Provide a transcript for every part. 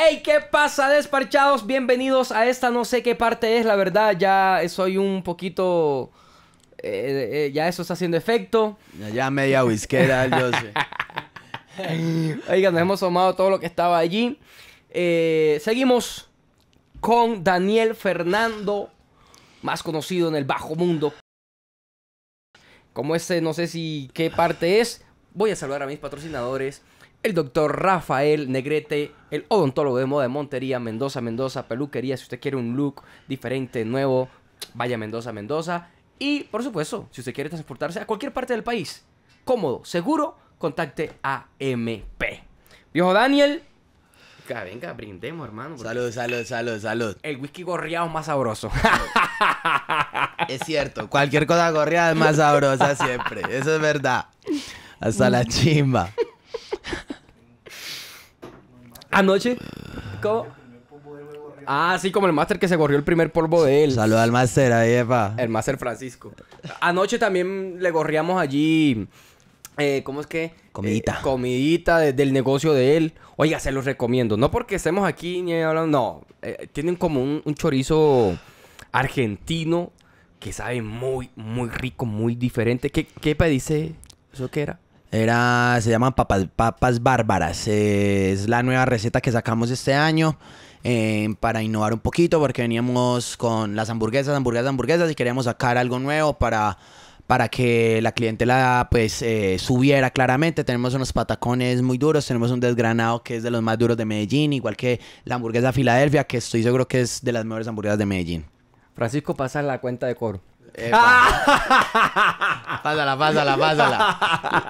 Hey, ¿qué pasa, desparchados? Bienvenidos a esta no sé qué parte es, la verdad, ya soy un poquito... Eh, eh, ya eso está haciendo efecto. Ya, media whiskera, yo sé. Oigan, nos hemos tomado todo lo que estaba allí. Eh, seguimos con Daniel Fernando, más conocido en el bajo mundo. Como este, no sé si qué parte es. Voy a saludar a mis patrocinadores el doctor Rafael Negrete, el odontólogo de moda de Montería, Mendoza, Mendoza, peluquería. Si usted quiere un look diferente, nuevo, vaya Mendoza, Mendoza. Y por supuesto, si usted quiere transportarse a cualquier parte del país, cómodo, seguro, contacte a MP. Viejo Daniel. Venga, venga, brindemos, hermano. Salud, salud, salud, salud. El whisky gorriado más sabroso. es cierto, cualquier cosa gorriada es más sabrosa siempre. Eso es verdad. Hasta la chimba. Anoche. Ah, sí, como el máster que se gorrió el primer polvo de él. Saluda al máster ahí, epa. El máster Francisco. Anoche también le gorriamos allí. Eh, ¿Cómo es que? Comidita. Eh, comidita del negocio de él. Oiga, se los recomiendo. No porque estemos aquí ni hablando. No. Eh, tienen como un, chorizo argentino que sabe muy, muy rico, muy diferente. ¿Qué, qué dice ¿Eso que era? se llaman papas, papas bárbaras. es la nueva receta que sacamos este año em, para innovar un poquito porque veníamos con las hamburguesas, hamburguesas, hamburguesas y queríamos sacar algo nuevo para, para que la clientela pues eh, subiera claramente. Tenemos unos patacones muy duros, tenemos un desgranado que es de los más duros de Medellín, igual que la hamburguesa Filadelfia que estoy seguro que es de las mejores hamburguesas de Medellín. Francisco, pasa la cuenta de coro. pásala, pásala, pásala.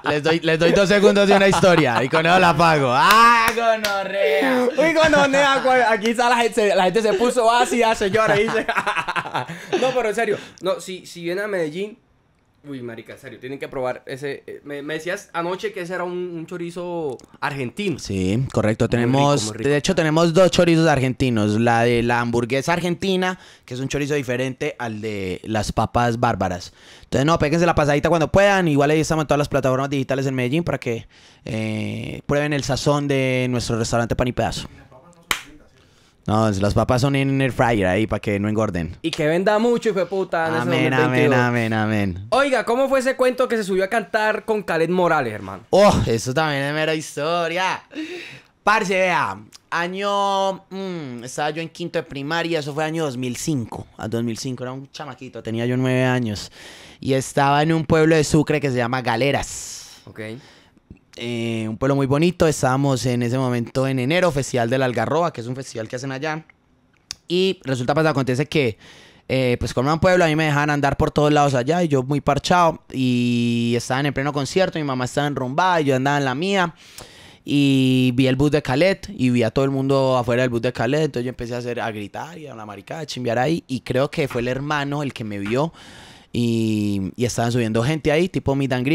Les doy, les doy, dos segundos de una historia y con eso la pago. ¡Ah, gonorrea! Uy, gonorrea. Aquí está la gente, la gente se puso ácida, señora. Y dice... no, pero en serio. No, si, si viene a Medellín Uy, marica, serio, tienen que probar ese... Eh, me, decías anoche que ese era un, chorizo argentino. Sí, correcto. Tenemos, de hecho, tenemos dos chorizos argentinos. La de la hamburguesa argentina, que es un chorizo diferente al de las papas bárbaras. Entonces, no, péguense la pasadita cuando puedan. Igual ahí estamos en todas las plataformas digitales en Medellín para que eh, prueben el sazón de nuestro restaurante Pan y Pedazo. No, los papas son en el fryer ahí para que no engorden. Y que venda mucho, y fue puta. En amén, amén, amén, amén. Oiga, ¿cómo fue ese cuento que se subió a cantar con Khaled Morales, hermano? Oh, eso también es mera historia. Parce, vea, año. Mm, estaba yo en quinto de primaria, eso fue año 2005. A 2005 era un chamaquito, tenía yo nueve años. Y estaba en un pueblo de Sucre que se llama Galeras. Ok. Eh, un pueblo muy bonito. Estábamos en ese momento en enero, Festival de la Algarroba, que es un festival que hacen allá. Y resulta, pues, acontece que, eh, pues, con un pueblo, a mí me dejaban andar por todos lados allá y yo muy parchado. Y estaba en el pleno concierto, mi mamá estaba en y yo andaba en la mía. Y vi el bus de Calet y vi a todo el mundo afuera del bus de Calet. Entonces yo empecé a hacer, a gritar y a una maricada, a chimbear ahí. Y creo que fue el hermano el que me vio y, estaban subiendo gente ahí, tipo meet and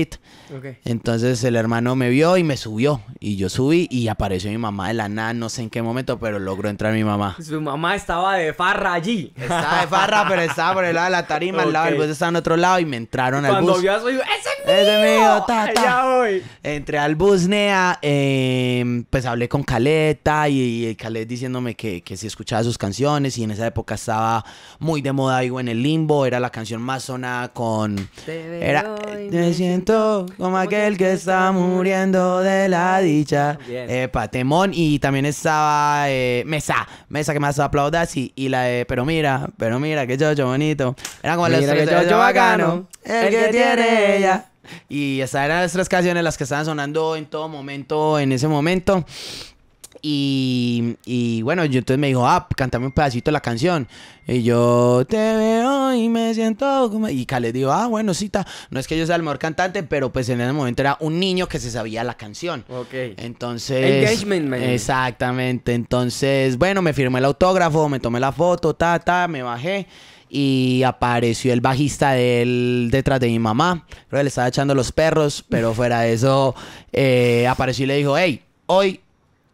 Entonces el hermano me vio y me subió. Y yo subí y apareció mi mamá de la nada, no sé en qué momento, pero logró entrar mi mamá. Su mamá estaba de farra allí. Estaba de farra, pero estaba por el lado de la tarima, al lado bus estaba en otro lado y me entraron al bus. Cuando vio a su ¡ese es mío! Ya voy. Entré al bus, Nea, em, pues hablé con Caleta y, Calet Caleta diciéndome que, si escuchaba sus canciones y en esa época estaba muy de moda, digo, en el limbo, era la canción más con... Era, me siento como aquel que está muriendo de la dicha. Patemón y también estaba eh, Mesa. Mesa que más aplaudas y, y la de... Pero mira, pero mira, que yo bonito. Era como el chocho bacano. El que tiene ella. Y esas eran las tres canciones las que estaban sonando en todo momento, en ese momento. Y, bueno, yo entonces me dijo, ah, cántame un pedacito de la canción. Y yo te veo y me siento como... Y Cale dijo, ah, bueno, cita. No es que yo sea el mejor cantante, pero pues en ese momento era un niño que se sabía la canción. Ok. Entonces... Exactamente. Entonces, bueno, me firmé el autógrafo, me tomé la foto, ta, ta, me bajé y apareció el bajista de él detrás de mi mamá. Creo que le estaba echando los perros, pero fuera de eso, eh, apareció y le dijo, hey, hoy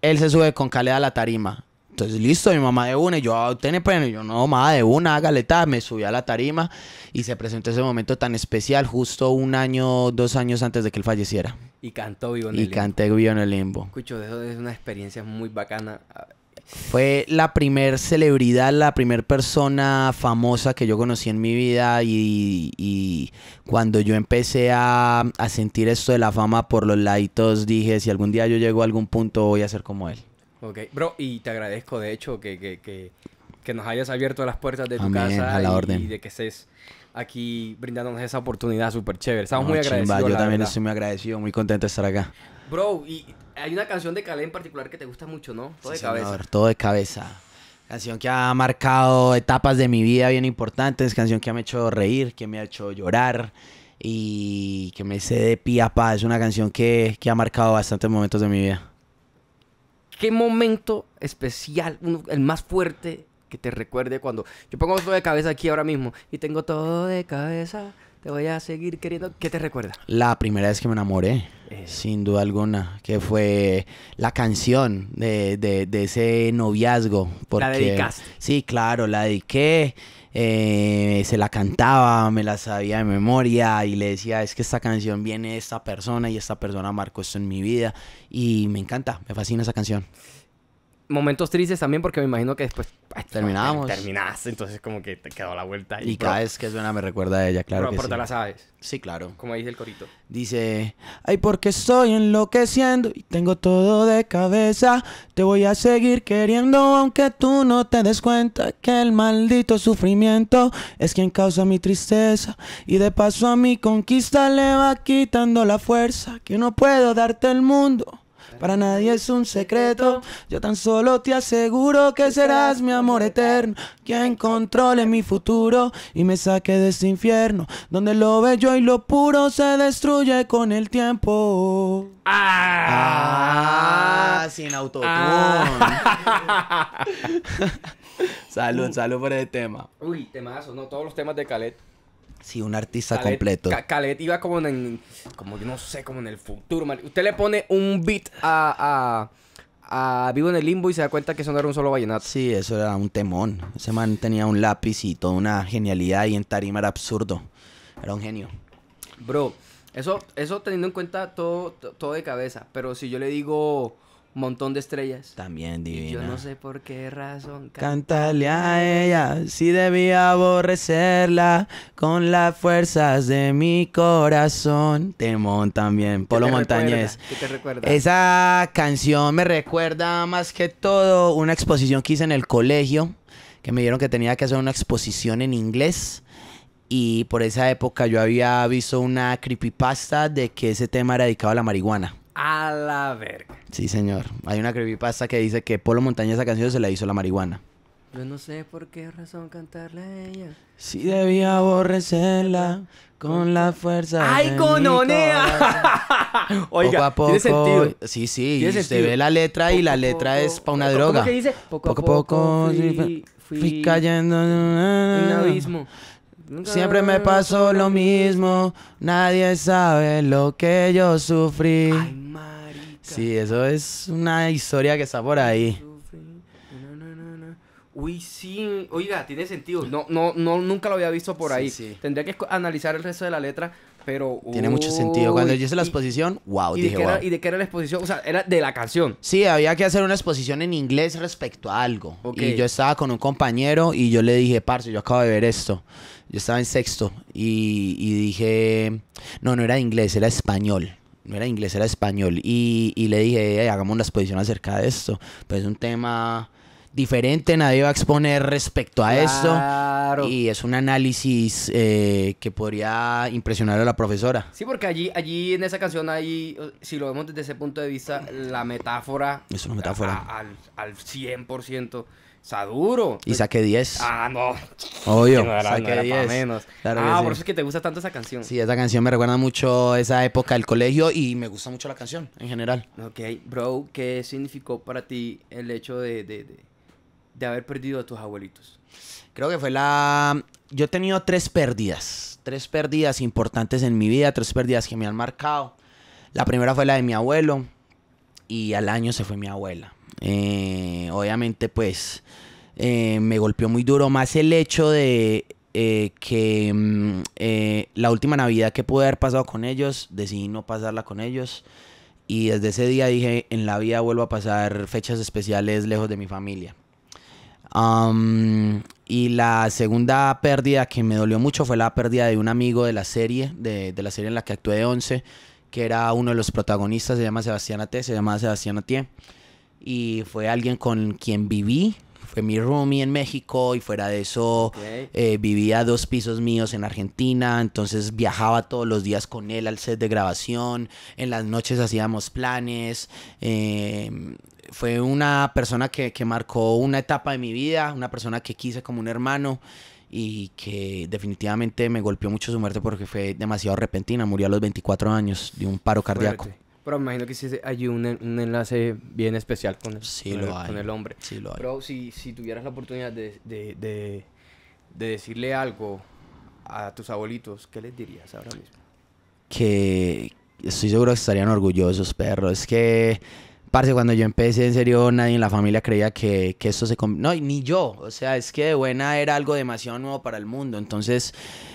él se sube con Caleda a la tarima. Entonces, listo, mi mamá de una. Y yo, ah, tené Y yo, no, mamá de una, hágale tal. Me subí a la tarima y se presentó ese momento tan especial, justo un año, dos años antes de que él falleciera. Y cantó Vivo en y el Limbo. Y canté Vivo en el Limbo. Escucho, eso es una experiencia muy bacana. Ah, fue la primer celebridad, la primer persona famosa que yo conocí en mi vida y, cuando yo empecé a, sentir esto de la fama por los laditos, dije, si algún día yo llego a algún punto voy a ser como él. Ok, bro, y te agradezco de hecho que, nos hayas abierto las puertas de tu casa y, de que estés aquí brindándonos esa oportunidad súper chévere. Estamos muy agradecidos. yo también estoy muy agradecido, muy contento de estar acá. Bro, y hay una canción de Calé en particular que te gusta mucho, ¿no? Todo de cabeza. todo de cabeza. Canción que ha marcado etapas de mi vida bien importantes, canción que me ha hecho reír, que me ha hecho llorar y que me sé de pie a pa. Es una canción que, ha marcado bastantes momentos de mi vida. ¿Qué momento especial, el más fuerte que te recuerde cuando yo pongo todo de cabeza aquí ahora mismo y tengo todo de cabeza, te voy a seguir queriendo. ¿Qué te recuerda? La primera vez que me enamoré, eh. sin duda alguna, que fue la canción de, de, ese noviazgo. Porque, ¿La dedicaste? Sí, claro, la dediqué. Eh, se la cantaba, me la sabía de memoria y le decía, es que esta canción viene de esta persona y esta persona marcó esto en mi vida y me encanta, me fascina esa canción momentos tristes también porque me imagino que después terminamos terminás entonces como que te quedó la vuelta y, cada vez que suena me recuerda a ella claro pero, la sabes sí claro como dice el corito dice ay porque estoy enloqueciendo y tengo todo de cabeza te voy a seguir queriendo aunque tú no te des cuenta que el maldito sufrimiento es quien causa mi tristeza y de paso a mi conquista le va quitando la fuerza que no puedo darte el mundo para nadie es un secreto. Yo tan solo te aseguro que serás mi amor eterno. Quien controle mi futuro y me saque de este infierno. Donde lo bello y lo puro se destruye con el tiempo. Ah, ah. sin autotune. salud, salud por el tema. Uy, temazo, no todos los temas de Calet Sí, un artista completo. Calet iba como en, como yo no sé, como en el futuro, man. Usted le pone un beat a, a, Vivo en el Limbo y se da cuenta que eso no era un solo vallenato. Sí, eso era un temón. Ese man tenía un lápiz y toda una genialidad y en tarima era absurdo. Era un genio. Bro, eso, eso teniendo en cuenta todo, todo de cabeza. Pero si yo le digo montón de estrellas. También divina. yo no sé por qué razón. Cantale a ella si debía aborrecerla con las fuerzas de mi corazón. Temón también, Polo montañés te recuerda? Esa canción me recuerda más que todo una exposición que hice en el colegio, que me dieron que tenía que hacer una exposición en inglés y por esa época yo había visto una creepypasta de que ese tema era dedicado a la marihuana a la verga. Sí, señor. Hay una creepypasta que dice que Polo Montaña esa canción se la hizo la marihuana. Yo no sé por qué razón cantarle a ella. Si debía aborrecerla con la fuerza. ¡Ay, cononea! Oiga, poco tiene sentido. Sí, sí. Usted ve la letra y la letra es para una droga. ¿Cómo dice? Poco, a poco, fui, fui, cayendo en un abismo. Siempre me pasó lo mismo, nadie sabe lo que yo sufrí. Ay, sí, eso es una historia que está por ahí. Uy, sí, oiga, tiene sentido. No, no, no, nunca lo había visto por ahí. Sí. Tendría que analizar el resto de la letra, pero. Tiene mucho sentido. Cuando yo hice la exposición, wow, dije, wow. ¿Y de qué era la exposición? O sea, era de la canción. Sí, había que hacer una exposición en inglés respecto a algo. Y yo estaba con un compañero y yo le dije, parce, yo acabo de ver esto. Yo estaba en sexto y, dije, no, no era inglés, era español no era inglés, era español. Y, le dije, hagamos una exposición acerca de esto. Pues es un tema diferente, nadie va a exponer respecto a esto. Y es un análisis eh, que podría impresionar a la profesora. Sí, porque allí, allí en esa canción hay, si lo vemos desde ese punto de vista, la metáfora... Es una metáfora. al, al 100%. Saduro Y saqué 10. Ah, no. Obvio. saqué Menos. ah, por eso es que te gusta tanto esa canción. Sí, esa canción me recuerda mucho esa época del colegio y me gusta mucho la canción en general. Ok, bro, ¿qué significó para ti el hecho de, de haber perdido a tus abuelitos? Creo que fue la... Yo he tenido tres pérdidas. Tres pérdidas importantes en mi vida, tres pérdidas que me han marcado. La primera fue la de mi abuelo y al año se fue mi abuela eh, obviamente, pues eh, me golpeó muy duro más el hecho de eh, que mm, la última Navidad que pude haber pasado con ellos, decidí no pasarla con ellos. Y desde ese día dije, en la vida vuelvo a pasar fechas especiales lejos de mi familia. y la segunda pérdida que me dolió mucho fue la pérdida de un amigo de la serie, de, la serie en la que actué de 11, que era uno de los protagonistas, se llama Sebastián Até, se llama Sebastián Atié y fue alguien con quien viví. Fue mi roomie en México y fuera de eso eh, vivía dos pisos míos en Argentina. Entonces viajaba todos los días con él al set de grabación. En las noches hacíamos planes. Em, fue una persona que, que marcó una etapa de mi vida, una persona que quise como un hermano y que definitivamente me golpeó mucho su muerte porque fue demasiado repentina. Murió a los 24 años de un paro cardíaco. Pero me imagino que sí hay un, un enlace bien especial con el, con, el hombre. Sí lo hay. Pero si, si tuvieras la oportunidad de, de, de, decirle algo a tus abuelitos, ¿qué les dirías ahora mismo? Que estoy seguro que estarían orgullosos, perro. Es que... Parce, cuando yo empecé, en serio, nadie en la familia creía que, que esto se... No, ni yo. O sea, es que de buena era algo demasiado nuevo para el mundo. Entonces,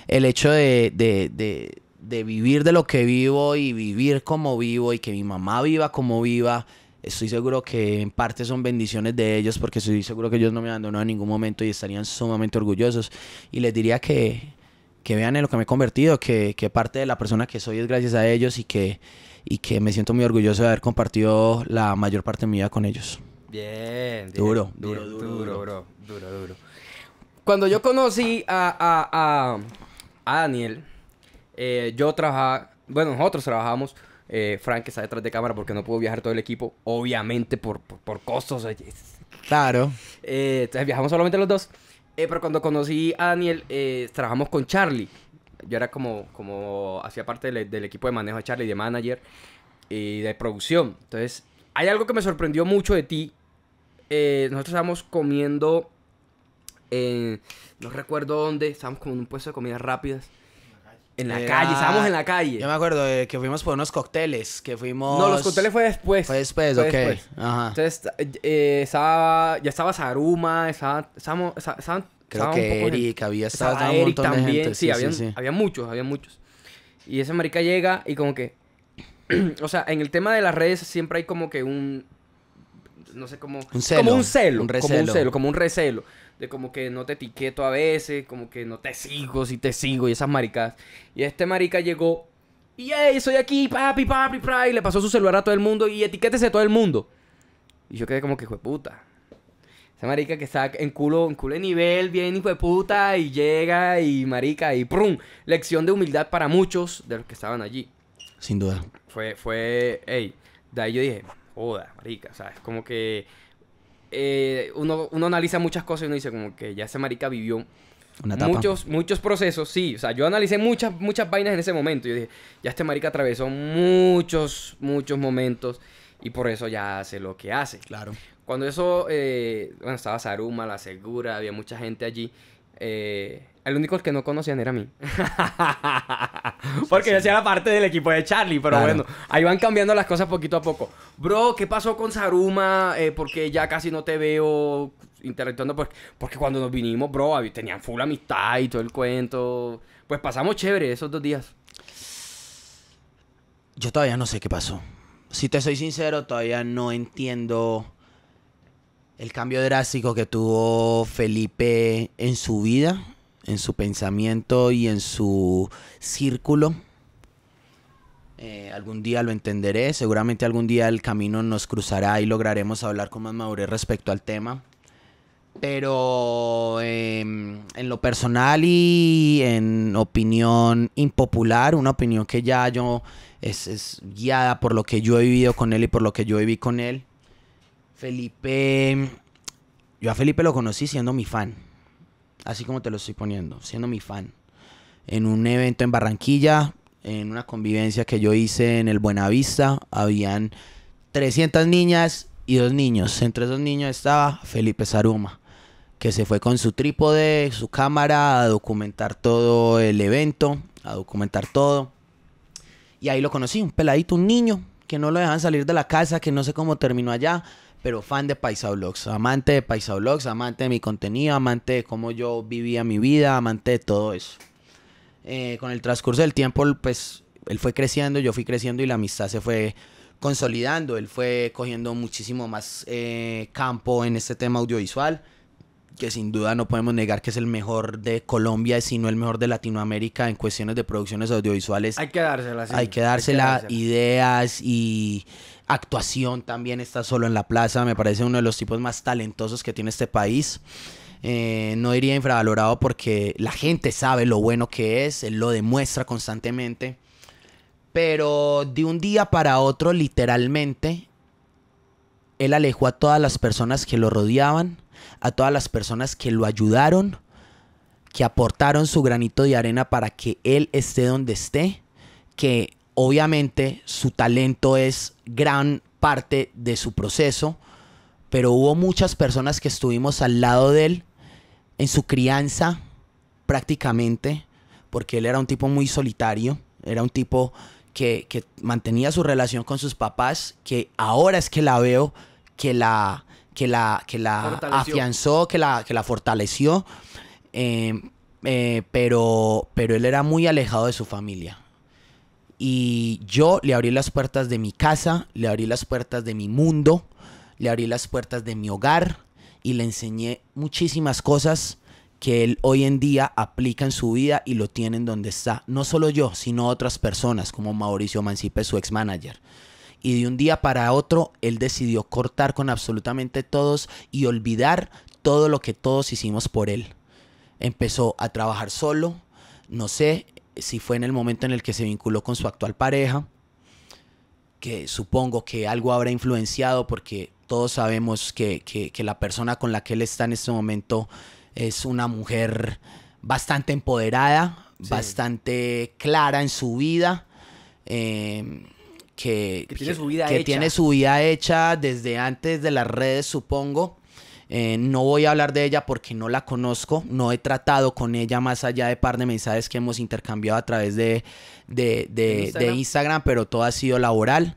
el hecho de, de de vivir de lo que vivo y vivir como vivo y que mi mamá viva como viva, estoy seguro que en parte son bendiciones de ellos porque estoy seguro que ellos no me abandonaron en ningún momento y estarían sumamente orgullosos. Y les diría que, que vean en lo que me he convertido, que, parte de la persona que soy es gracias a ellos y que, y que me siento muy orgulloso de haber compartido la mayor parte de mi vida con ellos. Bien, duro, duro, duro, duro, duro, Cuando yo conocí a, a, a Daniel, eh, yo trabajaba, bueno, nosotros trabajamos eh, Frank está detrás de cámara porque no pudo viajar todo el equipo, obviamente por, costos. Claro. Eh, entonces viajamos solamente los dos. pero cuando conocí a Daniel, trabajamos con Charlie. Yo era como, como hacía parte del, equipo de manejo de Charlie, de manager y de producción. Entonces, hay algo que me sorprendió mucho de ti. nosotros estábamos comiendo, no recuerdo dónde, estábamos como en un puesto de comidas rápidas. En la eh, calle, estábamos ah, en la calle. Yo me acuerdo de que fuimos por unos cócteles, que fuimos... No, los cócteles fue después. Fue después, ok. Ajá. Entonces, eh, estaba, ya estaba Saruma, estaba, estábamos- estábamos, Creo estaba un que poco Eric había estaba, un Eric montón de también. gente. Sí, habían, había muchos, había muchos. Y ese marica llega y como que... o sea, en el tema de las redes siempre hay como que un... No sé cómo... Un celo, Como un celo. un como un recelo. celo, como un recelo de como que no te etiqueto a veces, como que no te sigo, si te sigo y esas maricas. Y este marica llegó y hey, soy aquí, papi, papi, papi, y le pasó su celular a todo el mundo y etiquétese a todo el mundo. Y yo quedé como que, fue puta. Esa marica que está en culo, en culo de nivel, bien hijo de puta, y llega y marica, y prum. Lección de humildad para muchos de los que estaban allí. Sin duda. Fue, fue, hey, de ahí yo dije, joda, marica, o sea, es Como que eh, uno, uno analiza muchas cosas y uno dice como que ya ese marica vivió muchos, muchos procesos, sí. O sea, yo analicé muchas, muchas vainas en ese momento. Yo dije, ya este marica atravesó muchos, muchos momentos y por eso ya hace lo que hace. Claro. Cuando eso, eh, bueno, estaba Saruma, La Segura, había mucha gente allí el eh, único que no conocían era mí. Porque yo hacía parte del equipo de Charlie, pero bueno, ahí van cambiando las cosas poquito a poco. Bro, ¿qué pasó con Saruma? Eh, porque ya casi no te veo interactuando. Porque, porque cuando nos vinimos, bro, tenían full amistad y todo el cuento. Pues pasamos chévere esos dos días. Yo todavía no sé qué pasó. Si te soy sincero, todavía no entiendo el cambio drástico que tuvo Felipe en su vida, en su pensamiento y en su círculo. Eh, algún día lo entenderé, seguramente algún día el camino nos cruzará y lograremos hablar con más madurez respecto al tema. Pero em, en lo personal y en opinión impopular, una opinión que ya yo es, es guiada por lo que yo he vivido con él y por lo que yo viví con él, Felipe, yo a Felipe lo conocí siendo mi fan, así como te lo estoy poniendo, siendo mi fan. En un evento en Barranquilla, en una convivencia que yo hice en el Buenavista, habían 300 niñas y dos niños. Entre esos niños estaba Felipe Saruma, que se fue con su trípode, su cámara, a documentar todo el evento, a documentar todo. Y ahí lo conocí, un peladito, un niño, que no lo dejan salir de la casa, que no sé cómo terminó allá pero fan de Paisa Vlogs, amante de Paisa Vlogs, amante de mi contenido, amante de cómo yo vivía mi vida, amante de todo eso. Eh, con el transcurso del tiempo, pues él fue creciendo, yo fui creciendo y la amistad se fue consolidando. Él fue cogiendo muchísimo más eh, campo en este tema audiovisual, que sin duda no podemos negar que es el mejor de Colombia, sino el mejor de Latinoamérica en cuestiones de producciones audiovisuales. Hay que dársela, sí. Hay que dársela, Hay que dársela. ideas y Actuación también está solo en la plaza, me parece uno de los tipos más talentosos que tiene este país. Eh, no diría infravalorado porque la gente sabe lo bueno que es, él lo demuestra constantemente. Pero de un día para otro, literalmente, él alejó a todas las personas que lo rodeaban, a todas las personas que lo ayudaron, que aportaron su granito de arena para que él esté donde esté, que Obviamente su talento es gran parte de su proceso, pero hubo muchas personas que estuvimos al lado de él en su crianza prácticamente, porque él era un tipo muy solitario, era un tipo que, mantenía su relación con sus papás, que ahora es que la veo, que la, que la, afianzó, que la, la fortaleció, eh, eh, pero, pero él era muy alejado de su familia. Y yo le abrí las puertas de mi casa, le abrí las puertas de mi mundo, le abrí las puertas de mi hogar y le enseñé muchísimas cosas que él hoy en día aplica en su vida y lo tiene en donde está. No solo yo, sino otras personas, como Mauricio Mancipe, su ex manager. Y de un día para otro, él decidió cortar con absolutamente todos y olvidar todo lo que todos hicimos por él. Empezó a trabajar solo, no sé, si fue en el momento en el que se vinculó con su actual pareja, que supongo que algo habrá influenciado porque todos sabemos que, que, la persona con la que él está en este momento es una mujer bastante empoderada, bastante clara en su vida. Em, que, que, tiene su vida hecha desde antes de las redes, supongo. Eh, no voy a hablar de ella porque no la conozco, no he tratado con ella más allá de par de mensajes que hemos intercambiado a través de, Instagram. pero todo ha sido laboral.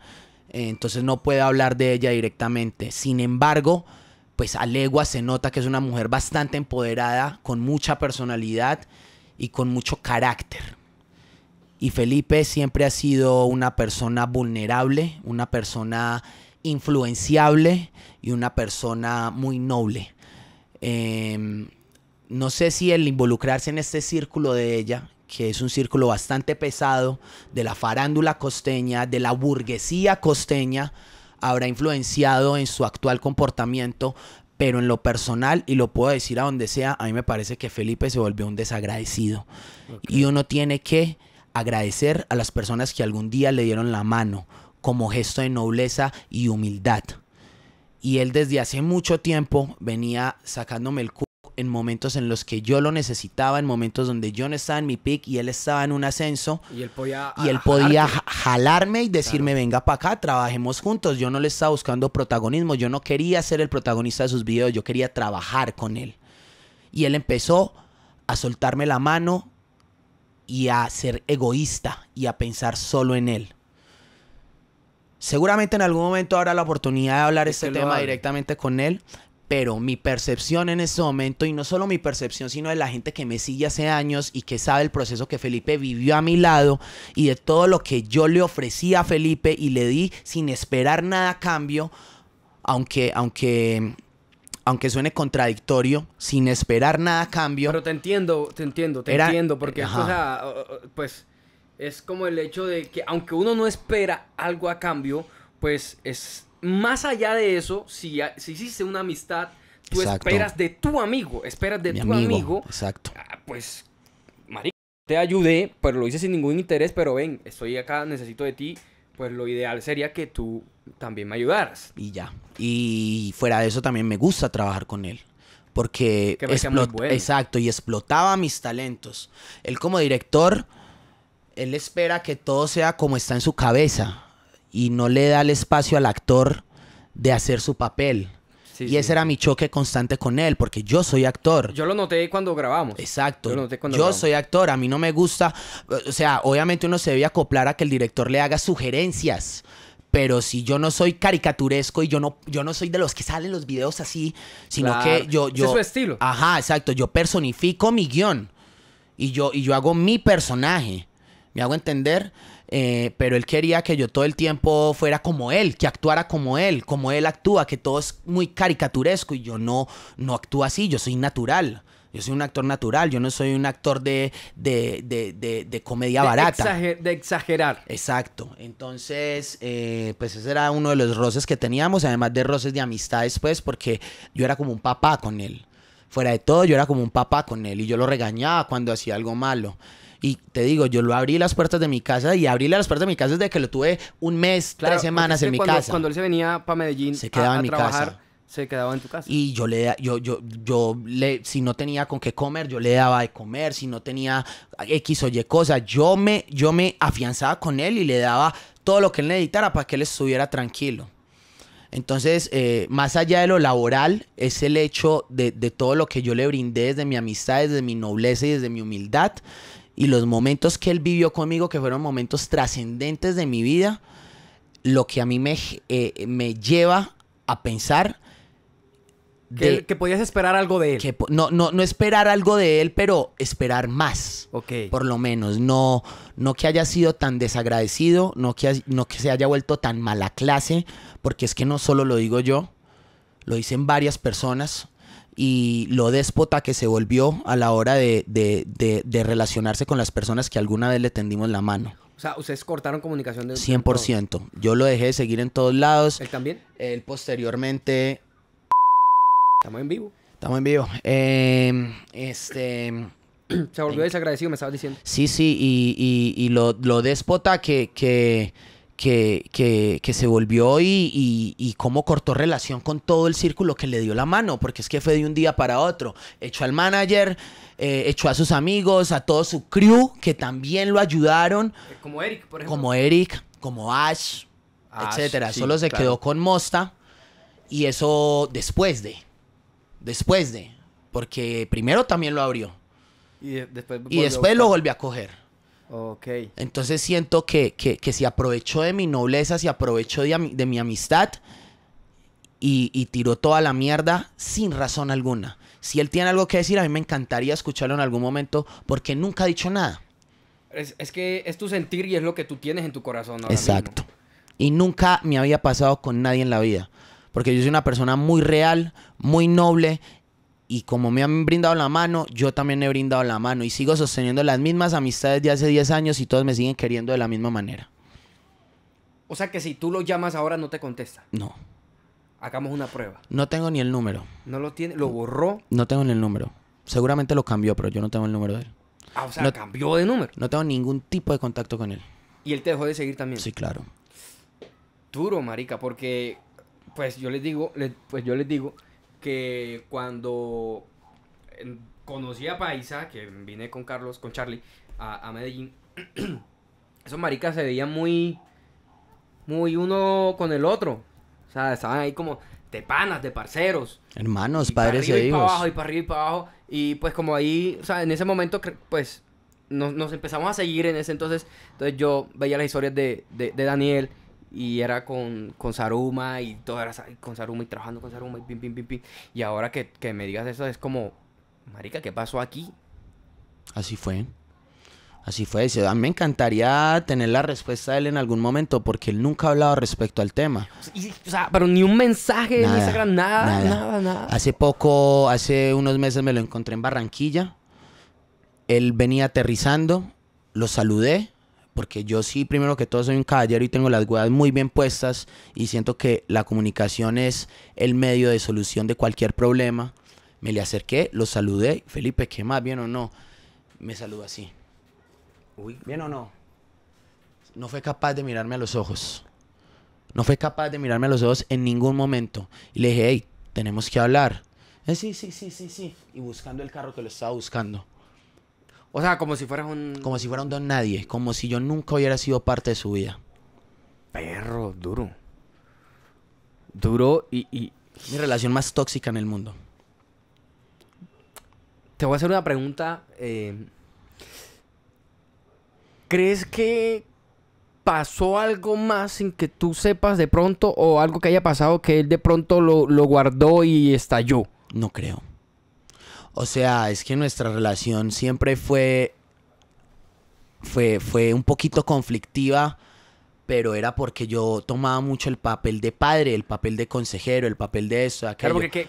Eh, entonces no puedo hablar de ella directamente. Sin embargo, pues a legua se nota que es una mujer bastante empoderada, con mucha personalidad y con mucho carácter. Y Felipe siempre ha sido una persona vulnerable, una persona influenciable y una persona muy noble. Em, no sé si el involucrarse en este círculo de ella, que es un círculo bastante pesado, de la farándula costeña, de la burguesía costeña, habrá influenciado en su actual comportamiento, pero en lo personal, y lo puedo decir a donde sea, a mí me parece que Felipe se volvió un desagradecido. Y uno tiene que agradecer a las personas que algún día le dieron la mano, como gesto de nobleza y humildad. Y él desde hace mucho tiempo venía sacándome el culo en momentos en los que yo lo necesitaba, en momentos donde yo no estaba en mi pick y él estaba en un ascenso. Y él podía, jalarme y decirme, venga para acá, trabajemos juntos. Yo no le estaba buscando protagonismo, yo no quería ser el protagonista de sus videos, yo quería trabajar con él. Y él empezó a soltarme la mano y a ser egoísta y a pensar solo en él. Seguramente en algún momento habrá la oportunidad de hablar este tema directamente con él, pero mi percepción en este momento, y no solo mi percepción, sino de la gente que me sigue hace años y que sabe el proceso que Felipe vivió a mi lado y de todo lo que yo le ofrecí a Felipe y le di sin esperar nada a cambio, aunque, aunque, aunque suene contradictorio, sin esperar nada a cambio. Pero te entiendo, te entiendo, te entiendo, porque, pues es como el hecho de que aunque uno no espera algo a cambio, pues es más allá de eso, si, si hiciste una amistad, tú esperas de tu amigo, esperas de tu amigo, exacto. Ah, pues marica, te ayudé, pero lo hice sin ningún interés, pero ven, estoy acá, necesito de ti, pues lo ideal sería que tú también me ayudaras. Y ya. Y fuera de eso también me gusta trabajar con él porque bueno. exacto y explotaba mis talentos. Él como director él espera que todo sea como está en su cabeza y no le da el espacio al actor de hacer su papel. y ese era mi choque constante con él, porque yo soy actor. Yo lo noté cuando grabamos. Exacto. Yo, noté cuando yo soy actor, a mí no me gusta, o sea, obviamente uno se debe acoplar a que el director le haga sugerencias, pero si yo no soy caricaturesco y yo no, yo no soy de los que salen los videos así, sino que yo... yo es su estilo. Ajá, exacto, yo personifico mi guión y yo, y yo hago mi personaje me hago entender, eh, pero él quería que yo todo el tiempo fuera como él, que actuara como él, como él actúa, que todo es muy caricaturesco y yo no, no actúo así, yo soy natural. Yo soy un actor natural, yo no soy un actor de, de, comedia barata. de exagerar. Exacto. Entonces, eh, pues ese era uno de los roces que teníamos, además de roces de amistad después, porque yo era como un papá con él. Fuera de todo, yo era como un papá con él y yo lo regañaba cuando hacía algo malo. Y te digo, yo lo abrí las puertas de mi casa y abrí las puertas de mi casa desde que lo tuve un mes, tres semanas en mi casa. Cuando él se venía para Medellín se quedaba trabajar, Se quedaba en tu casa. Y yo le yo, yo, yo le, si no tenía con qué comer, yo le daba de comer, si no tenía X o Y cosas, yo me, yo me afianzaba con él y le daba todo lo que él necesitara para que él estuviera tranquilo. Entonces, eh, más allá de lo laboral, es el hecho de, de, todo lo que yo le brindé desde mi amistad, desde mi nobleza y desde mi humildad, y los momentos que él vivió conmigo, que fueron momentos trascendentes de mi vida, lo que a mí me, eh, me lleva a pensar... que, podías esperar algo de él. no, no, esperar algo de él, pero esperar más. Ok. Por lo menos. No, no que haya sido tan desagradecido, no que, no que se haya vuelto tan mala clase, porque es que no solo lo digo yo, lo dicen varias personas y lo déspota que se volvió a la hora de, relacionarse con las personas que alguna vez le tendimos la mano. O sea, ustedes cortaron comunicación de 100%. Yo lo dejé de seguir en todos lados. ¿Él también? Él posteriormente... Estamos en vivo. Estamos en vivo. Em, este... Se volvió desagradecido, me estabas diciendo. Sí, sí, y, lo, lo déspota que, que que, que, se volvió y, y, cómo cortó relación con todo el círculo que le dio la mano, porque es que fue de un día para otro. Echó al manager, eh, echó a sus amigos, a todo su crew, que también lo ayudaron. Como Eric, por ejemplo. Como Eric, como Ash, etc. etcétera. Solo se quedó con Mosta y eso después de. Después de. Porque primero también lo abrió. Y, después, y después lo volvió a coger. Ok. Entonces siento que, que, que se aprovechó de mi nobleza, se aprovechó de, mi amistad y, tiró toda la mierda sin razón alguna. Si él tiene algo que decir, a mí me encantaría escucharlo en algún momento porque nunca ha dicho nada. Es, que es tu sentir y es lo que tú tienes en tu corazón. Exacto. Y nunca me había pasado con nadie en la vida. Porque yo soy una persona muy real, muy noble y como me han brindado la mano, yo también he brindado la mano y sigo sosteniendo las mismas amistades de hace 10 años y todos me siguen queriendo de la misma manera. O sea que si tú lo llamas ahora no te contesta. No. Hagamos una prueba. No tengo ni el número. ¿No lo tiene? ¿Lo borró? No tengo ni el número. Seguramente lo cambió, pero yo no tengo el número de él. Ah, o sea, cambió de número. No tengo ningún tipo de contacto con él. ¿Y él te dejó de seguir también? Sí, claro. Duro, marica, porque pues yo les digo, pues yo les digo, que cuando conocí a Paisa, que vine con Carlos, con Charlie, a, Medellín, esos maricas se veían muy, muy uno con el otro. O sea, estaban ahí como de panas, de parceros. Hermanos, padres y Y e para abajo, y para arriba y para abajo. Y pues como ahí, o sea, en ese momento, pues nos, empezamos a seguir en ese entonces. Entonces yo veía las historias de, de, de Daniel y era con, Saruma y todo era con Saruma y trabajando con Saruma y pim, pim, pim, pim. Y ahora que, me digas eso es como, marica, ¿qué pasó aquí? Así fue. Así fue. me encantaría tener la respuesta de él en algún momento porque él nunca ha hablado respecto al tema. o sea, pero ni un mensaje Instagram, nada, nada, nada. Hace poco, hace unos meses me lo encontré en Barranquilla. Él venía aterrizando, lo saludé porque yo sí, primero que todo, soy un caballero y tengo las huevas muy bien puestas y siento que la comunicación es el medio de solución de cualquier problema. Me le acerqué, lo saludé. Felipe, ¿qué más? ¿Bien o no? Me saludó así. Uy. ¿Bien o no? No fue capaz de mirarme a los ojos. No fue capaz de mirarme a los ojos en ningún momento. Y le dije, hey, tenemos que hablar. Eh, sí, sí, sí, sí, sí. Y buscando el carro que lo estaba buscando. O sea, como si fueras un... Como si fuera un don nadie, como si yo nunca hubiera sido parte de su vida. Perro, duro. Duro y, y... Mi relación más tóxica en el mundo. Te voy a hacer una pregunta. Eh, ¿Crees que pasó algo más sin que tú sepas de pronto o algo que haya pasado que él de pronto lo, lo guardó y estalló? No creo. O sea, es que nuestra relación siempre fue, fue, fue un poquito conflictiva, pero era porque yo tomaba mucho el papel de padre, el papel de consejero, el papel de eso, aquello. Claro, porque que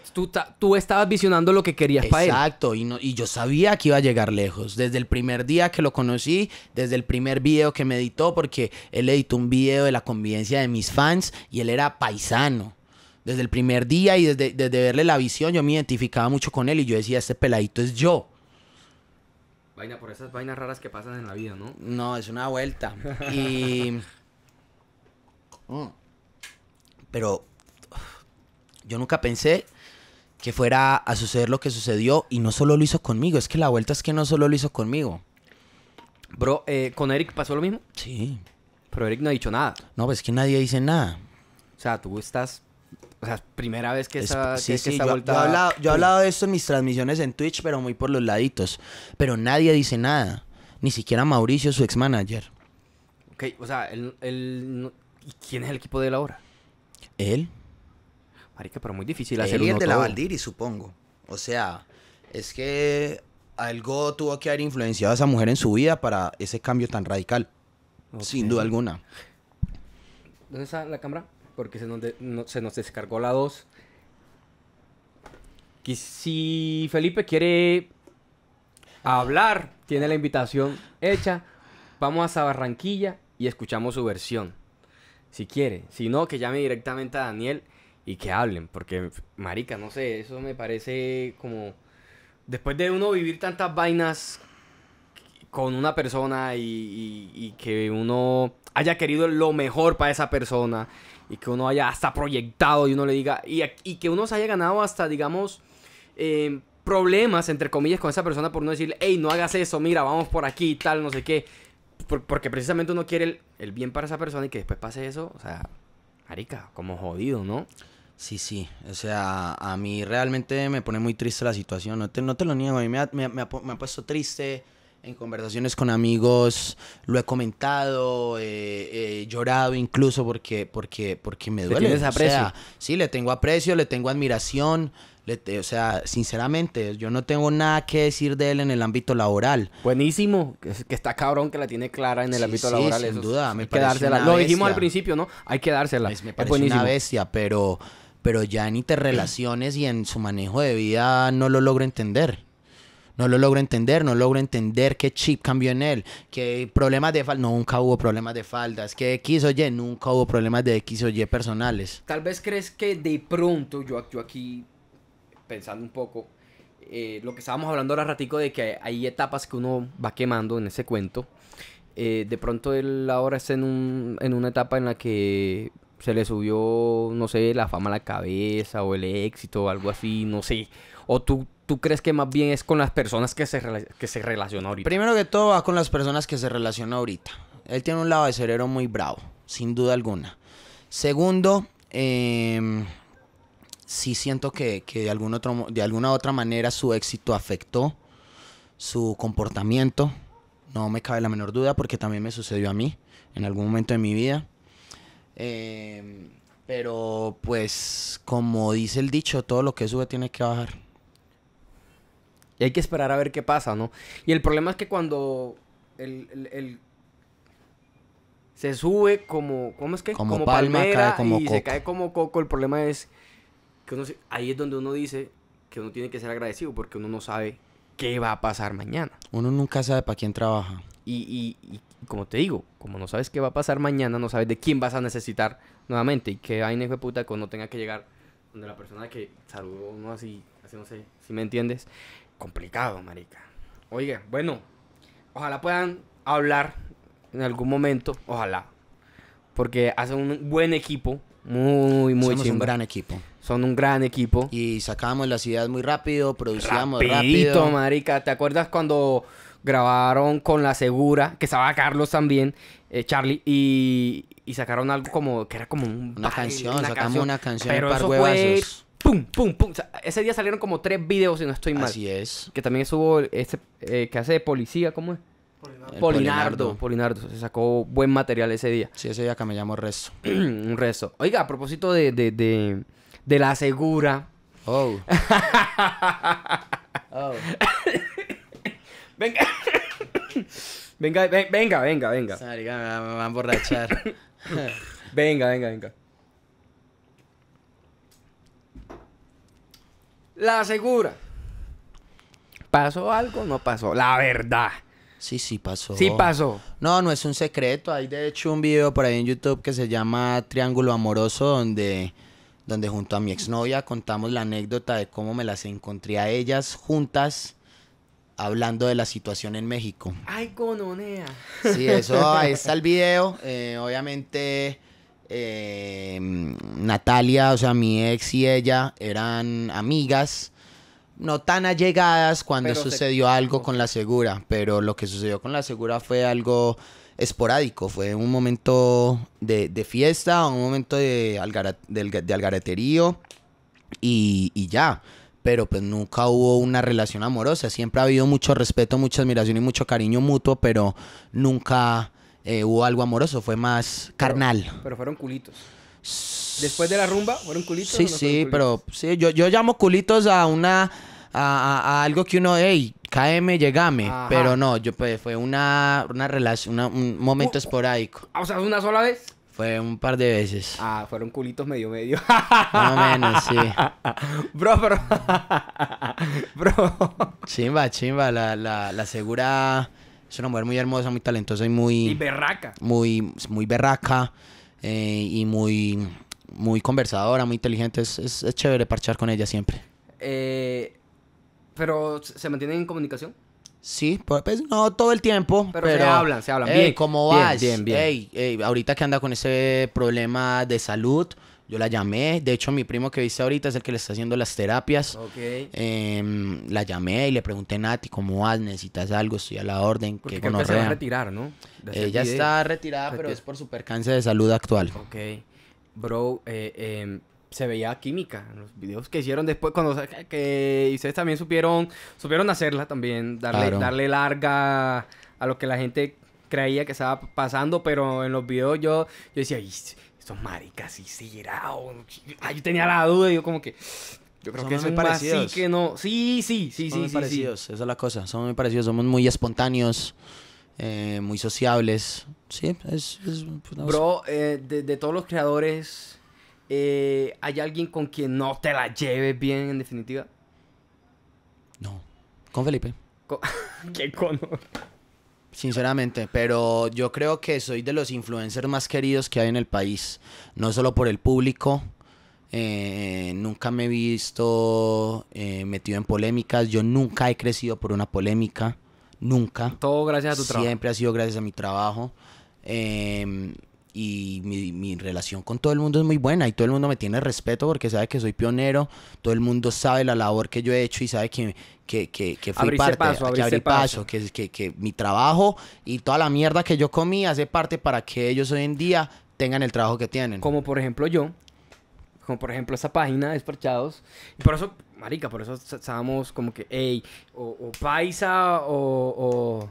tú, estabas visionando lo que querías para él. Exacto, y, no, y yo sabía que iba a llegar lejos. Desde el primer día que lo conocí, desde el primer video que me editó, porque él editó un video de la convivencia de mis fans y él era paisano. Desde el primer día y desde, verle la visión, yo me identificaba mucho con él y yo decía, este peladito es yo. Vaina por esas vainas raras que pasan en la vida, ¿no? No, es una vuelta. Y... Mm, pero yo nunca pensé que fuera a suceder lo que sucedió y no solo lo hizo conmigo, es que la vuelta es que no solo lo hizo conmigo. Bro, eh, ¿con Eric pasó lo mismo? Sí. Pero Eric no ha dicho nada. No, pues es que nadie dice nada. O sea, tú estás o sea, primera vez que esa, sí, que, yo, he hablado, de esto en mis transmisiones en Twitch, pero muy por los laditos. Pero nadie dice nada. Ni siquiera Mauricio, su ex-manager. Ok, o sea, él, él, ¿quién es el equipo de él ahora? Él. Marica, pero muy difícil hacer de la Valdiri, supongo. O sea, es que algo tuvo que haber influenciado a esa mujer en su vida para ese cambio tan radical. Sin duda alguna. ¿Dónde está la cámara? porque se nos, se nos descargó la 2. si Felipe quiere hablar, tiene la invitación hecha, vamos a Barranquilla y escuchamos su versión. Si quiere, si no, que llame directamente a Daniel y que hablen, porque marica, no sé, eso me parece como después de uno vivir tantas vainas con una persona y que uno haya querido lo mejor para esa persona y que uno haya hasta proyectado y uno le diga, y, y que uno se haya ganado hasta, digamos, em, problemas, entre comillas, con esa persona por no decirle, hey, no hagas eso, mira, vamos por aquí, tal, no sé qué. porque precisamente uno quiere el, bien para esa persona y que después pase eso, o sea, Arica, como jodido, ¿no? Sí, sí, o sea, a mí realmente me pone muy triste la situación, no te, lo niego, a mí me ha puesto triste, en conversaciones con amigos lo he comentado, he eh, eh, llorado incluso porque, porque, porque me duele. aprecio? sí, le tengo aprecio, le tengo admiración. o sea, sinceramente, yo no tengo nada que decir de él en el ámbito laboral. Buenísimo, que, está cabrón que la tiene clara en el ámbito sí, laboral. Sin duda, me que Lo dijimos al principio, ¿no? Hay que dársela. Es, me una bestia, pero, pero ya en interrelaciones y en su manejo de vida no lo logro entender. No lo logro entender, no logro entender qué chip cambió en él, qué problemas de falda, nunca hubo problemas de faldas, que X o Y, nunca hubo problemas de X o Y personales. Tal vez crees que de pronto, yo, yo aquí pensando un poco, eh, lo que estábamos hablando ahora ratico de que hay etapas que uno va quemando en ese cuento. Eh, de pronto él ahora está en, en una etapa en la que se le subió, no sé, la fama a la cabeza o el éxito o algo así, no sé. O tú ¿Tú crees que más bien es con las personas que se, que se relaciona ahorita? Primero que todo va con las personas que se relaciona ahorita. Él tiene un lado de cerebro muy bravo, sin duda alguna. Segundo, em, sí siento que, de, algún otro, de alguna otra manera su éxito afectó su comportamiento. No me cabe la menor duda porque también me sucedió a mí en algún momento de mi vida. Em, pero pues como dice el dicho, todo lo que sube tiene que bajar. Y hay que esperar a ver qué pasa, ¿no? Y el problema es que cuando el, el, se sube como, ¿cómo es que? Como, palmera como y se cae como coco. El problema es que uno, ahí es donde uno dice que uno tiene que ser agradecido porque uno no sabe qué va a pasar mañana. Uno nunca sabe para quién trabaja. Y, y, como te digo, como no sabes qué va a pasar mañana, no sabes de quién vas a necesitar nuevamente. Y que vaina hijo de puta que uno tenga que llegar donde la persona que saludó uno así, así no sé, si me entiendes, complicado, marica. Oiga, bueno, ojalá puedan hablar en algún momento, ojalá. Porque hacen un buen equipo, muy, muy Somos un gran equipo. Son un gran equipo. Y sacamos las ideas muy rápido, producíamos Rapidito, rápido. marica. ¿Te acuerdas cuando grabaron con La Segura, que estaba Carlos también, eh, Charlie, y, sacaron algo como, que era como un... Una canción, sacamos una canción, par eso pum, pum, pum. ese día salieron como tres videos, si no estoy mal. Así es. Que también subo este eh, que hace de policía, ¿cómo es? Polinardo. Polinardo. Se sacó buen material ese día. Sí, ese día que me llamó Rezo. Un rezo. Oiga, a propósito de, de, la segura. Oh. oh. venga. venga. venga. Venga, venga, me van a emborrachar. venga, venga, venga. la asegura. ¿Pasó algo? No pasó. La verdad. Sí, sí pasó. Sí pasó. No, no es un secreto. Hay de hecho un video por ahí en YouTube que se llama Triángulo Amoroso donde, donde junto a mi exnovia contamos la anécdota de cómo me las encontré a ellas juntas hablando de la situación en México. Ay, cononea. Sí, eso, ahí está el video. Eh, obviamente Em, Natalia, o sea, mi ex y ella eran amigas, no tan allegadas cuando sucedió algo con la segura, pero lo que sucedió con la segura fue algo esporádico, fue un momento de, fiesta, un momento de, algareterío y, y ya pero pues nunca hubo una relación amorosa. Siempre ha habido mucho respeto, mucha admiración y mucho cariño mutuo, pero nunca eh, hubo algo amoroso, fue más carnal. Pero, fueron culitos. Después de la rumba, fueron culitos. Sí, sí, pero sí, yo, yo llamo culitos a una. A, algo que uno, hey, cáeme, llegame. Pero no, yo pues, fue una, una relación, un momento uh, esporádico. O sea, una sola vez. Fue un par de veces. Ah, fueron culitos medio medio. Más o menos, sí. Bro, pero. bro. Chimba, chimba. La, la segura es una mujer muy hermosa, muy talentosa y muy... Y berraca. Muy, muy berraca eh, y muy, muy conversadora, muy inteligente. Es, chévere parchar con ella siempre. Eh, ¿Pero se mantienen en comunicación? Sí, pues, pues no todo el tiempo. Pero, se hablan, se hablan. bien, ¿cómo vas? Bien, bien, bien. ahorita que anda con ese problema de salud yo la llamé, de hecho mi primo que viste ahorita es el que le está haciendo las terapias. Okay. Em, la llamé y le pregunté, Nati, ¿cómo vas? ¿Necesitas algo? Estoy a la orden. Porque se a retirar, ¿no? Ella está retirada, pero es por su percance de salud actual. Ok. Bro, eh, em, se veía química en los videos que hicieron después cuando que ustedes también supieron supieron hacerla también darle darle larga a lo que la gente creía que estaba pasando pero en los videos yo yo decía maricas y sí, oh, ah, yo tenía la duda, yo como que. Yo creo que es no. Sí, sí, sí, sí. Muy parecidos, esa es la cosa. Son muy parecidos, somos muy espontáneos, eh, muy sociables. Sí, es. Pues, Bro, eh, de, todos los creadores, eh, ¿hay alguien con quien no te la lleves bien, en definitiva? No. Con Felipe. Qué cono sinceramente, pero yo creo que soy de los influencers más queridos que hay en el país, no solo por el público. Eh, nunca me he visto eh, metido en polémicas. Yo nunca he crecido por una polémica. Nunca. Todo gracias a tu trabajo. Siempre ha sido gracias a mi trabajo. Eh, y mi, relación con todo el mundo es muy buena y todo el mundo me tiene respeto porque sabe que soy pionero, todo el mundo sabe la labor que yo he hecho y sabe que, que, que, que fui parte, paso, que abrí paso, Que, que, que mi trabajo y toda la mierda que yo comí hace parte para que ellos hoy en día tengan el trabajo que tienen. Como por ejemplo yo, como por ejemplo esa página, Desparchados, y por eso, marica, por eso estábamos como que, hey, o, Paisa o,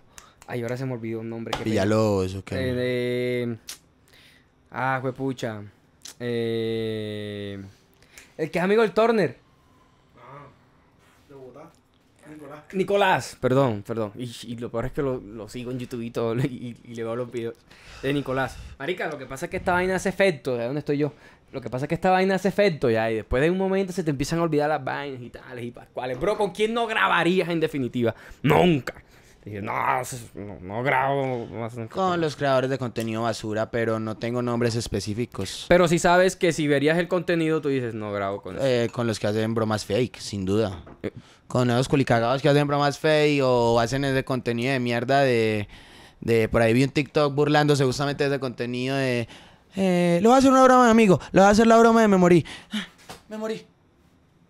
Ay, ahora se me olvidó un nombre. Que Villalobos, ok. Eh, de... Ah, fue pucha. Eh... El que es amigo del Turner. Ah, de Bogotá. Nicolás. Nicolás, perdón, perdón. Y, lo peor es que lo, sigo en YouTube y todo. Y, le veo los videos de Nicolás. Marica, lo que pasa es que esta vaina hace efecto. ¿De dónde estoy yo? Lo que pasa es que esta vaina hace efecto ya. Y después de un momento se te empiezan a olvidar las vainas y tales y cuáles Bro, ¿con quién no grabarías en definitiva? Nunca no, no, grabo. Con los creadores de contenido basura, pero no tengo nombres específicos. Pero si sabes que si verías el contenido, tú dices, no grabo con eh, Con los que hacen bromas fake, sin duda. Eh. Con los culicagados que hacen bromas fake o hacen ese contenido de mierda de... por ahí vi un TikTok burlándose justamente de ese contenido de... Eh, le voy a hacer una broma amigo, le voy a hacer la broma de me morí. Ah, me morí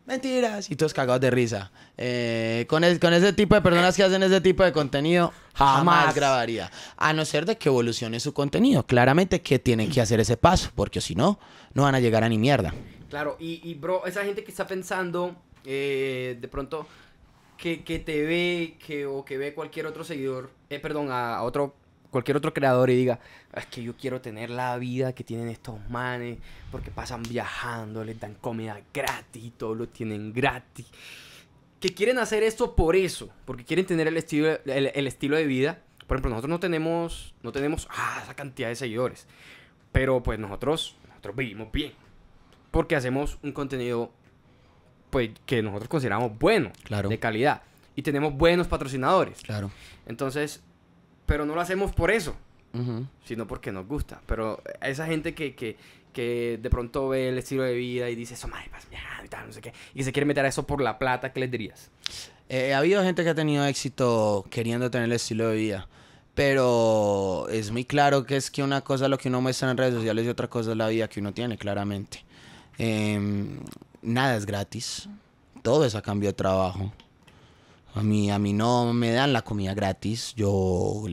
mentiras, y todos cagados de risa. Eh, con, con ese tipo de personas que hacen ese tipo de contenido, jamás, grabaría. A no ser de que evolucione su contenido. Claramente que tienen que hacer ese paso, porque si no, no van a llegar a ni mierda. Claro, y, y bro, esa gente que está pensando, eh, de pronto, que, te ve que, o que ve cualquier otro seguidor, eh, perdón, a otro cualquier otro creador y diga, ah, es que yo quiero tener la vida que tienen estos manes, porque pasan viajando, les dan comida gratis, y todo lo tienen gratis. Que quieren hacer esto por eso, porque quieren tener el estilo, el, estilo de vida. Por ejemplo, nosotros no tenemos, no tenemos ah, esa cantidad de seguidores, pero pues nosotros, nosotros vivimos bien, porque hacemos un contenido pues, que nosotros consideramos bueno, claro. de calidad. Y tenemos buenos patrocinadores. Claro. Entonces, pero no lo hacemos por eso, sino porque nos gusta. Pero a esa gente que, de pronto ve el estilo de vida y dice, eso madre, mía, y tal, no sé qué, y se quiere meter a eso por la plata, ¿qué les dirías? Eh, ha habido gente que ha tenido éxito queriendo tener el estilo de vida. Pero es muy claro que es que una cosa lo que uno muestra en redes sociales y otra cosa es la vida que uno tiene, claramente. Em, nada es gratis. Todo es a cambio de trabajo. A mí, a mí no me dan la comida gratis. Yo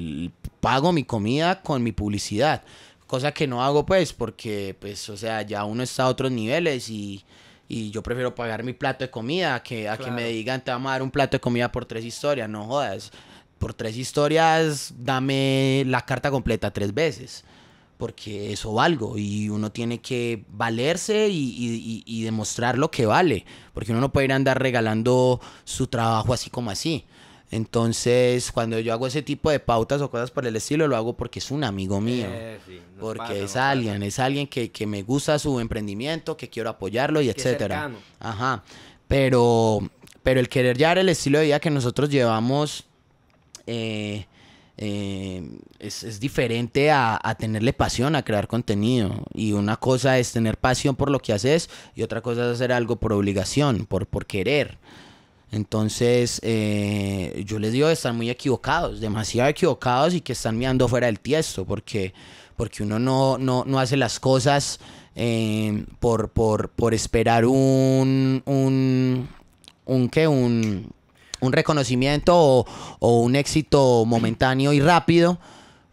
pago mi comida con mi publicidad. Cosa que no hago pues porque, pues, o sea, ya uno está a otros niveles y, yo prefiero pagar mi plato de comida que, a que me digan te vamos a dar un plato de comida por tres historias. No jodas. Por tres historias dame la carta completa tres veces porque eso valgo y uno tiene que valerse y, demostrar lo que vale, porque uno no puede ir a andar regalando su trabajo así como así. Entonces, cuando yo hago ese tipo de pautas o cosas por el estilo, lo hago porque es un amigo mío, eh, porque es alguien, es alguien que, me gusta su emprendimiento, que quiero apoyarlo y etc. Pero, pero el querer llevar el estilo de vida que nosotros llevamos, eh, Em, es, diferente a, tenerle pasión a crear contenido. Y una cosa es tener pasión por lo que haces y otra cosa es hacer algo por obligación, por, por querer. Entonces, eh, yo les digo están muy equivocados, demasiado equivocados y que están mirando fuera del tiesto, porque, porque uno no, no, hace las cosas em, por, por, esperar un, un, un, ¿qué? un un reconocimiento o, un éxito momentáneo y rápido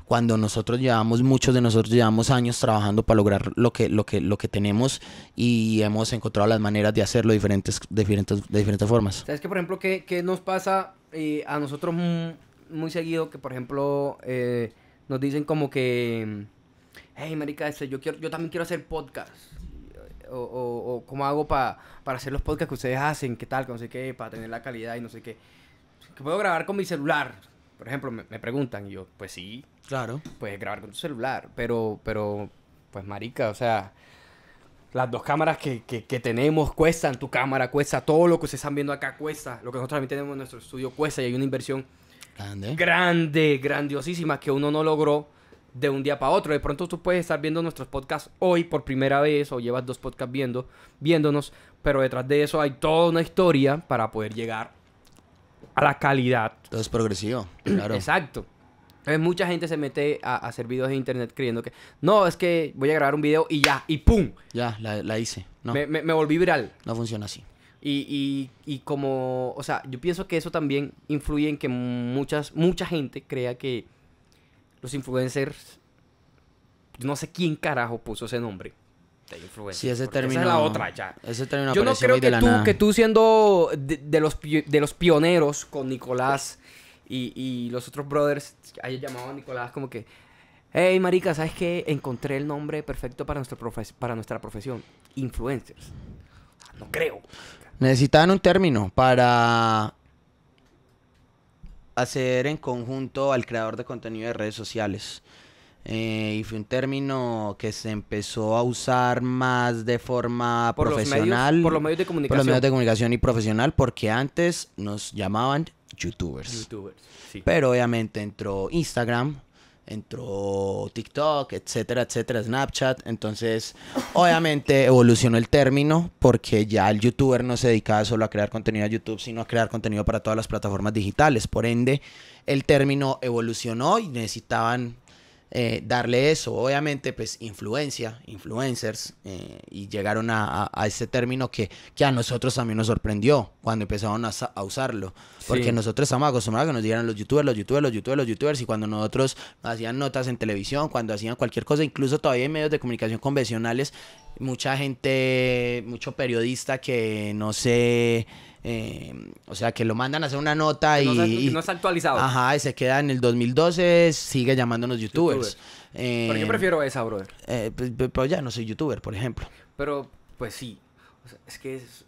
cuando nosotros llevamos, muchos de nosotros llevamos años trabajando para lograr lo que, lo que, lo que tenemos y hemos encontrado las maneras de hacerlo diferentes, diferentes, de diferentes formas. ¿Sabes que, por ejemplo, qué, nos pasa eh, a nosotros muy, seguido? Que, por ejemplo, eh, nos dicen como que, hey, marica, este, yo, quiero, yo también quiero hacer podcast o, cómo hago para hacer los podcasts que ustedes hacen, qué tal, no sé qué, para tener la calidad y no sé qué. Que puedo grabar con mi celular, por ejemplo, me, preguntan y yo, pues sí. Claro. Puedes grabar con tu celular, pero, pero, pues marica, o sea, las dos cámaras que, que, tenemos cuestan, tu cámara cuesta, todo lo que ustedes están viendo acá cuesta, lo que nosotros también tenemos en nuestro estudio cuesta y hay una inversión grande, grande grandiosísima que uno no logró de un día para otro. De pronto tú puedes estar viendo nuestros podcasts hoy por primera vez o llevas dos podcasts viendo, viéndonos, pero detrás de eso hay toda una historia para poder llegar a la calidad. Entonces es progresivo, claro. Exacto. Mucha gente se mete a, hacer videos de internet creyendo que no, es que voy a grabar un video y ya, y ¡pum! Ya, la, hice. Me, volví viral. No funciona así. Y, y, como, o sea, yo pienso que eso también influye en que muchas, mucha gente crea que los influencers, no sé quién carajo puso ese nombre. De ese Esa es la otra ya. Ese término Yo no creo que, tú, que tú siendo de, los, de los pioneros con Nicolás y, los otros brothers, hayas llamado a Nicolás como que, hey marica, ¿sabes qué? Encontré el nombre perfecto para, nuestro para nuestra profesión. Influencers. No creo. Necesitaban un término para hacer en conjunto al creador de contenido de redes sociales. Eh, y fue un término que se empezó a usar más de forma profesional. por los medios de comunicación. Por los medios de comunicación y profesional, porque antes nos llamaban youtubers. Pero obviamente entró Instagram, entró TikTok, etcétera, etcétera, Snapchat. Entonces, obviamente evolucionó el término porque ya el youtuber no se dedicaba solo a crear contenido a YouTube, sino a crear contenido para todas las plataformas digitales. Por ende, el término evolucionó y necesitaban eh, darle eso. Obviamente, pues influencia, influencers, eh, y llegaron a, a, este término que, que, a nosotros también nos sorprendió cuando empezaron a, usarlo. Porque nosotros estamos acostumbrados a que nos dieran los youtubers, los youtubers, los youtubers, los youtubers, y cuando nosotros hacían notas en televisión, cuando hacían cualquier cosa, incluso todavía en medios de comunicación convencionales, mucha gente, mucho periodista que no sé... Eh, o sea, que lo mandan a hacer una nota y no, no, está actualizado. Ajá, y se queda en el 2012, sigue llamándonos youtubers. ¿Por qué eh, prefiero esa, brother. Eh, pues, pues, pues, ya no soy youtuber, por ejemplo. Pero, pues sí. es que es...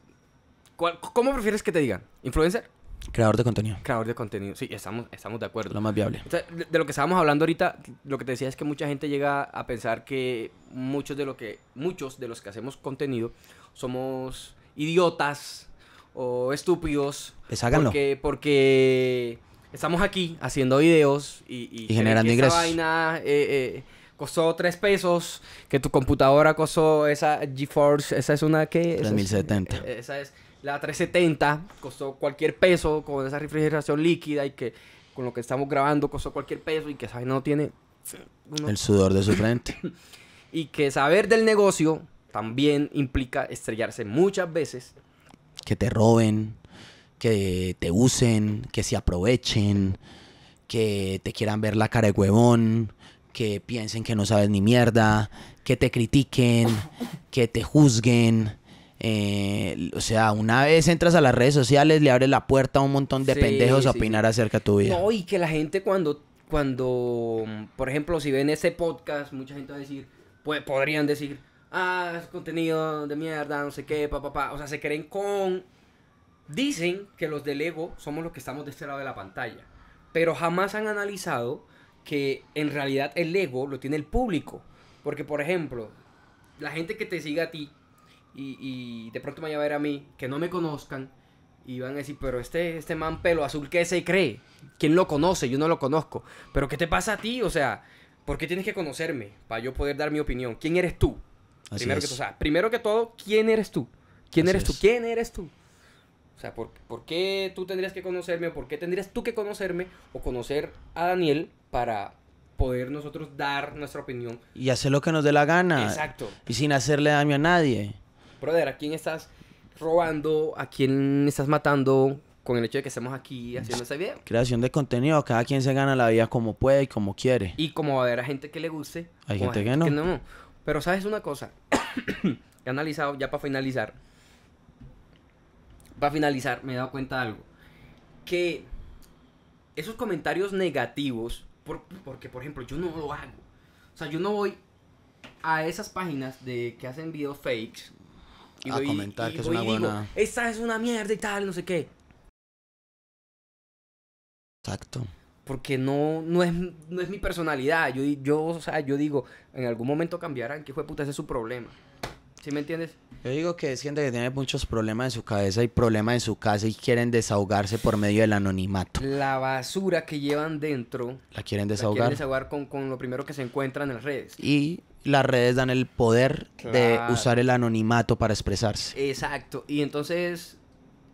¿Cómo prefieres que te digan? ¿Influencer? Creador de contenido. Creador de contenido, sí, estamos, estamos de acuerdo. Lo más viable. de, lo que estábamos hablando ahorita, lo que te decía es que mucha gente llega a pensar que muchos de, lo que, muchos de los que hacemos contenido somos idiotas o estúpidos. Pues Porque, porque estamos aquí haciendo videos y, y, generando que ingresos. Esa vaina eh, eh, costó tres pesos, que tu computadora costó esa GeForce, esa es una que... 3070. Eh, esa es, la 370, costó cualquier peso con esa refrigeración líquida y que con lo que estamos grabando costó cualquier peso y que esa vaina no tiene... El sudor de su frente. y que saber del negocio también implica estrellarse muchas veces que te roben, que te usen, que se aprovechen, que te quieran ver la cara de huevón, que piensen que no sabes ni mierda, que te critiquen, que te juzguen. Eh, o sea, una vez entras a las redes sociales, le abres la puerta a un montón de pendejos a opinar acerca de tu vida. No, y que la gente cuando, cuando, por ejemplo, si ven ese podcast, mucha gente va a decir, pues, podrían decir, ah, es contenido de mierda, no sé qué, papá, papá O sea, se creen con... Dicen que los del ego somos los que estamos de este lado de la pantalla, pero jamás han analizado que en realidad el ego lo tiene el público. Porque, por ejemplo, la gente que te sigue a ti y, de pronto vaya a ver a mí, que no me conozcan, y van a decir, pero este, este man pelo azul, ¿qué se cree? ¿Quién lo conoce? Yo no lo conozco. ¿Pero qué te pasa a ti? O sea, ¿por qué tienes que conocerme para yo poder dar mi opinión? ¿Quién eres tú? primero, que, sea, primero que todo, ¿quién eres tú? ¿Quién eres tú? ¿Quién eres tú? O sea, ¿por, ¿por, qué tú tendrías que conocerme o por qué tendrías tú que conocerme o conocer a Daniel para poder nosotros dar nuestra opinión? Y hacer lo que nos dé la gana. Exacto. Y sin hacerle daño a nadie. Brother, ¿a quién estás robando? ¿A quién estás matando? Con el hecho de que estemos aquí haciendo este video. Creación de contenido. Cada quien se gana la vida como puede y como quiere. Y como va a haber a gente que le guste. Hay gente, no. Que no. Pero sabes una cosa, he analizado ya para finalizar. Para finalizar, me he dado cuenta de algo. Que esos comentarios negativos, porque por ejemplo yo no lo hago. O sea, yo no voy a esas páginas de que hacen videos fakes. Y a comentar que es una Esta es una mierda y tal, no sé qué. Exacto porque no, no, es, no es mi personalidad. Yo, yo, sea, yo digo, en algún momento cambiarán, que hijo de puta, ese es su problema. ¿Sí me entiendes? Yo digo que es gente que tiene muchos problemas en su cabeza y problemas en su casa y quieren desahogarse por medio del anonimato. La basura que llevan dentro. La quieren desahogar. La quieren desahogar con, lo primero que se encuentran en las redes. Y las redes dan el poder de usar el anonimato para expresarse. Exacto. Y entonces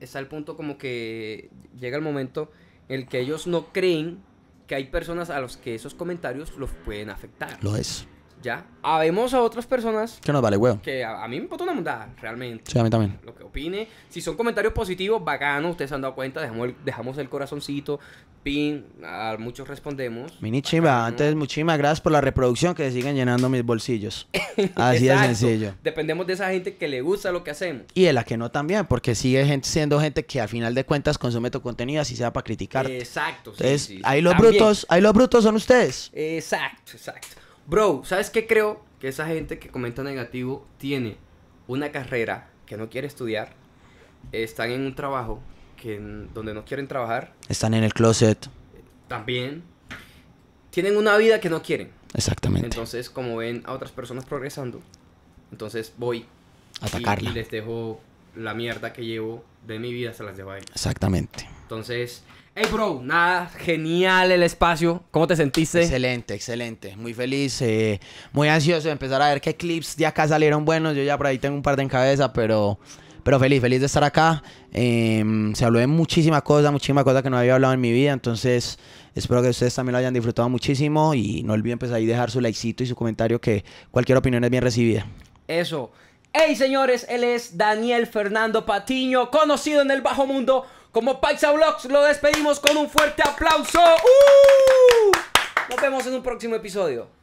está el punto como que llega el momento el que ellos no creen que hay personas a los que esos comentarios los pueden afectar. Lo es. Ya. Habemos a otras personas. Que nos vale huevo. Que a, mí me importa una mundada, realmente. Sí, a mí también. Lo que opine. Si son comentarios positivos, bacano. Ustedes se han dado cuenta. Dejamos el, corazoncito. Pin. A muchos respondemos. Mini Chimba, antes muchísimas gracias por la reproducción que siguen llenando mis bolsillos. Así de sencillo. Dependemos de esa gente que le gusta lo que hacemos. Y de la que no también, porque sigue gente, siendo gente que al final de cuentas consume tu contenido, así sea para criticar. Exacto. Entonces, ahí los brutos, ahí los brutos son ustedes. Exacto, exacto. Bro, ¿sabes qué creo? Que esa gente que comenta negativo tiene una carrera que no quiere estudiar, están en un trabajo que, donde no quieren trabajar. Están en el closet. También. Tienen una vida que no quieren. Exactamente. Entonces, como ven a otras personas progresando, entonces voy. A atacarla. Y, les dejo la mierda que llevo de mi vida, se las llevo a Exactamente. Entonces, Hey, bro, nada, genial el espacio. ¿Cómo te sentiste? Excelente, excelente. Muy feliz, eh, muy ansioso de empezar a ver qué clips de acá salieron buenos. Yo ya por ahí tengo un par de en cabeza, pero, pero feliz, feliz de estar acá. Em, se habló de muchísimas cosas, muchísimas cosas que no había hablado en mi vida. Entonces, espero que ustedes también lo hayan disfrutado muchísimo. Y no olviden, pues ahí dejar su likecito y su comentario, que cualquier opinión es bien recibida. Eso. Hey, señores, él es Daniel Fernando Patiño, conocido en el bajo mundo como Paisa Vlogs lo despedimos con un fuerte aplauso. ¡Uh! Nos vemos en un próximo episodio.